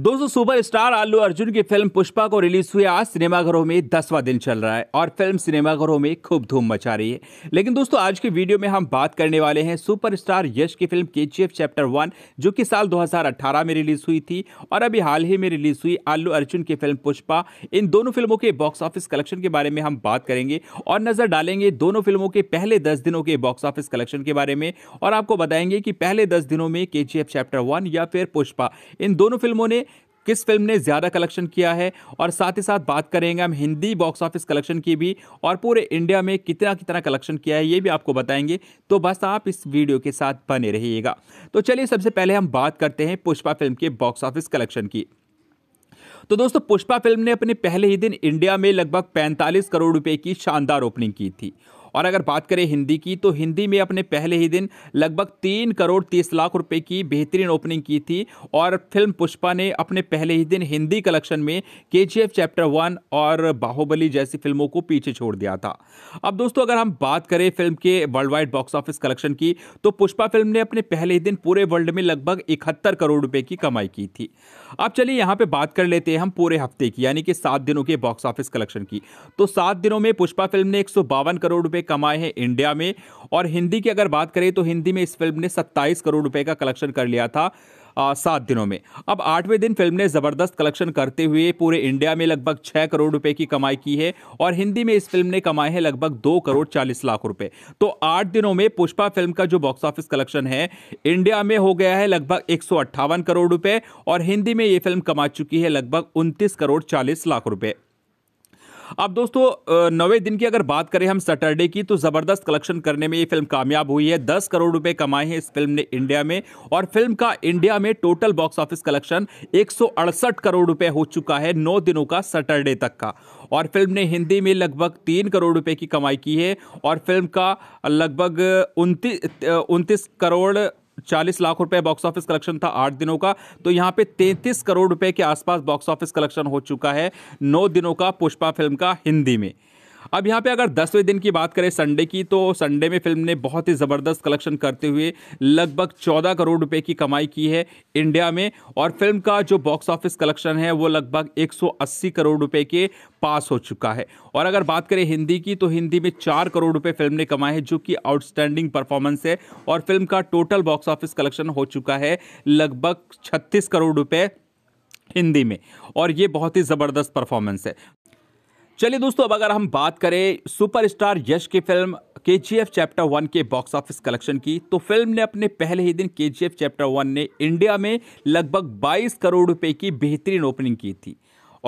दोस्तों super star आलू अर्जुन की फिल्म पुष्पा को रिलीज हुए आज सिनेमाघरों में दसवां दिन चल रहा है और फिल्म सिनेमाघरों में खूब धूम मचा रही है लेकिन दोस्तों आज के वीडियो में हम बात करने वाले हैं सुपर स्टार यश की film K G chapter one जो कि साल 2018 में रिलीज हुई थी और अभी हाल ही में रिलीज हुई आलू अर्जुन की फिल्म पुष्पा इन दोनों फिल्मों के बॉक्स ऑफिस कलेक्शन के बारे में हम बात करेंगे और नजर डालेंगे दोनों फिल्मों के पहले दस दिनों के बॉक्स ऑफिस कलेक्शन के बारे में और आपको बताएंगे कि पहले दस दिनों में के चैप्टर वन या फिर पुष्पा इन दोनों फिल्मों ने किस फिल्म ने ज़्यादा कलेक्शन किया है और साथ ही साथ बात करेंगे हम हिंदी बॉक्स ऑफिस कलेक्शन की भी और पूरे इंडिया में कितना कितना कलेक्शन किया है ये भी आपको बताएंगे तो बस आप इस वीडियो के साथ बने रहिएगा तो चलिए सबसे पहले हम बात करते हैं पुष्पा फिल्म के बॉक्स ऑफिस कलेक्शन की तो दोस्तों पुष्पा फिल्म ने अपने पहले ही दिन इंडिया में लगभग 45 करोड़ रुपए की शानदार ओपनिंग की थी और अगर बात करें हिंदी की तो हिंदी में अपने पहले ही दिन लगभग तीन करोड़ तीस लाख रुपए की बेहतरीन ओपनिंग की थी और फिल्म पुष्पा ने अपने पहले ही दिन हिंदी कलेक्शन में के चैप्टर वन और बाहुबली जैसी फिल्मों को पीछे छोड़ दिया था अब दोस्तों अगर हम बात करें फिल्म के worldwide box office collection की तो पुष्पा फिल्म ने अपने पहले ही दिन पूरे वर्ल्ड में लगभग इकहत्तर करोड़ रुपए की कमाई की थी अब चलिए यहां पे बात कर लेते हैं हम पूरे हफ्ते की यानी कि सात दिनों के बॉक्स ऑफिस कलेक्शन की तो सात दिनों में पुष्पा फिल्म ने एक करोड़ रुपए कमाए हैं इंडिया में और हिंदी की अगर बात करें तो हिंदी में इस फिल्म ने 27 करोड़ रुपए का कलेक्शन कर लिया था सात दिनों में अब आठवें दिन फिल्म ने ज़बरदस्त कलेक्शन करते हुए पूरे इंडिया में लगभग छः करोड़ रुपए की कमाई की है और हिंदी में इस फिल्म ने कमाए हैं लगभग दो करोड़ चालीस लाख रुपए तो आठ दिनों में पुष्पा फिल्म का जो बॉक्स ऑफिस कलेक्शन है इंडिया में हो गया है लगभग एक करोड़ रुपए और हिंदी में ये फिल्म कमा चुकी है लगभग उनतीस करोड़ चालीस लाख रुपए अब दोस्तों नवे दिन की अगर बात करें हम सैटरडे की तो ज़बरदस्त कलेक्शन करने में ये फिल्म कामयाब हुई है दस करोड़ रुपए कमाए हैं इस फिल्म ने इंडिया में और फिल्म का इंडिया में टोटल बॉक्स ऑफिस कलेक्शन एक करोड़ रुपए हो चुका है नौ दिनों का सैटरडे तक का और फिल्म ने हिंदी में लगभग तीन करोड़ रुपए की कमाई की है और फिल्म का लगभग उनतीस उनतीस करोड़ चालीस लाख रुपए बॉक्स ऑफिस कलेक्शन था आठ दिनों का तो यहाँ पे तैंतीस करोड़ रुपए के आसपास बॉक्स ऑफिस कलेक्शन हो चुका है नौ दिनों का पुष्पा फिल्म का हिंदी में अब यहाँ पे अगर दसवें दिन की बात करें संडे की तो संडे में फिल्म ने बहुत ही ज़बरदस्त कलेक्शन करते हुए लगभग चौदह करोड़ रुपये की कमाई की है इंडिया में और फिल्म का जो बॉक्स ऑफिस कलेक्शन है वो लगभग एक करोड़ रुपये के पास हो चुका है और अगर बात करें हिंदी की तो हिंदी में चार करोड़ रुपये फिल्म ने कमाए हैं जो कि आउटस्टैंडिंग परफॉर्मेंस है और फिल्म का टोटल बॉक्स ऑफिस कलेक्शन हो चुका है लगभग छत्तीस करोड़ रुपये हिंदी में और ये बहुत ही ज़बरदस्त परफॉर्मेंस है चलिए दोस्तों अब अगर हम बात करें सुपरस्टार यश की film K G F chapter one के बॉक्स ऑफिस कलेक्शन की तो फिल्म ने अपने पहले ही दिन K G F chapter one ने इंडिया में लगभग 22 करोड़ रुपए की बेहतरीन ओपनिंग की थी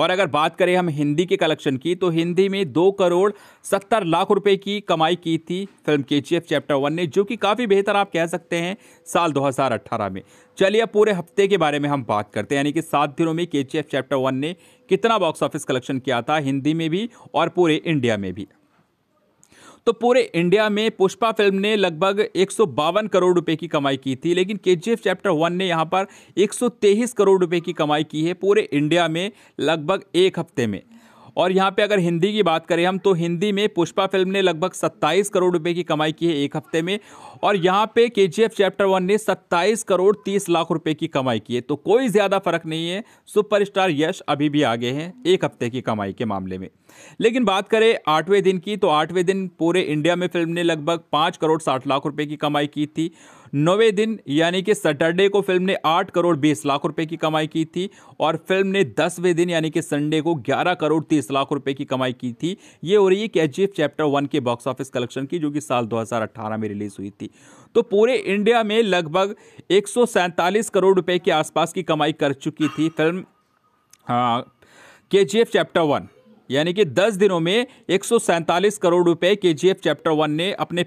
और अगर बात करें हम हिंदी के कलेक्शन की तो हिंदी में दो करोड़ सत्तर लाख रुपए की कमाई की थी film K G chapter one ने जो कि काफ़ी बेहतर आप कह सकते हैं साल 2018 में चलिए अब पूरे हफ्ते के बारे में हम बात करते हैं यानी कि सात दिनों में के चैप्टर वन ने कितना बॉक्स ऑफिस कलेक्शन किया था हिंदी में भी और पूरे इंडिया में भी तो पूरे इंडिया में पुष्पा फिल्म ने लगभग एक करोड़ रुपए की कमाई की थी लेकिन के चैप्टर वन ने यहाँ पर एक करोड़ रुपए की कमाई की है पूरे इंडिया में लगभग एक हफ्ते में और यहाँ पे अगर हिंदी की बात करें हम तो हिंदी में पुष्पा फिल्म ने लगभग 27 करोड़ रुपए की कमाई की है एक हफ्ते में और यहाँ पे के चैप्टर वन ने 27 करोड़ 30 लाख रुपए की कमाई की है तो कोई ज़्यादा फर्क नहीं है सुपरस्टार यश अभी भी आगे हैं एक हफ्ते की कमाई के मामले में लेकिन बात करें आठवें दिन की तो आठवें दिन पूरे इंडिया में फिल्म ने लगभग पाँच करोड़ साठ लाख रुपये की कमाई की थी नौवे दिन यानी कि सैटरडे को फिल्म ने आठ करोड़ बीस लाख रुपए की कमाई की थी और फिल्म ने दसवें दिन यानी कि संडे को ग्यारह करोड़ तीस लाख रुपए की कमाई की थी ये हो रही है के जी चैप्टर वन के बॉक्स ऑफिस कलेक्शन की जो कि साल दो में रिलीज हुई थी तो पूरे इंडिया में लगभग एक करोड़ रुपए के आसपास की कमाई कर चुकी थी फिल्म हाँ, के जी चैप्टर वन यानी कि 10 दिनों में एक करोड़ रुपए के जी चैप्टर वन ने अपने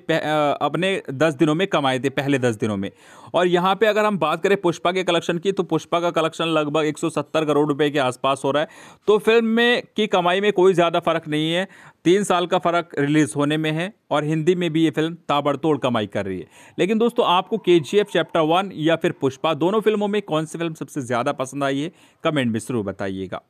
अपने 10 दिनों में कमाए थे पहले 10 दिनों में और यहाँ पे अगर हम बात करें पुष्पा के कलेक्शन की तो पुष्पा का कलेक्शन लगभग 170 करोड़ रुपए के आसपास हो रहा है तो फिल्म में की कमाई में कोई ज़्यादा फ़र्क नहीं है तीन साल का फ़र्क रिलीज़ होने में है और हिंदी में भी ये फिल्म ताबड़तोड़ कमाई कर रही है लेकिन दोस्तों आपको के चैप्टर वन या फिर पुष्पा दोनों फिल्मों में कौन सी फिल्म सबसे ज़्यादा पसंद आई है कमेंट में ज़रूर बताइएगा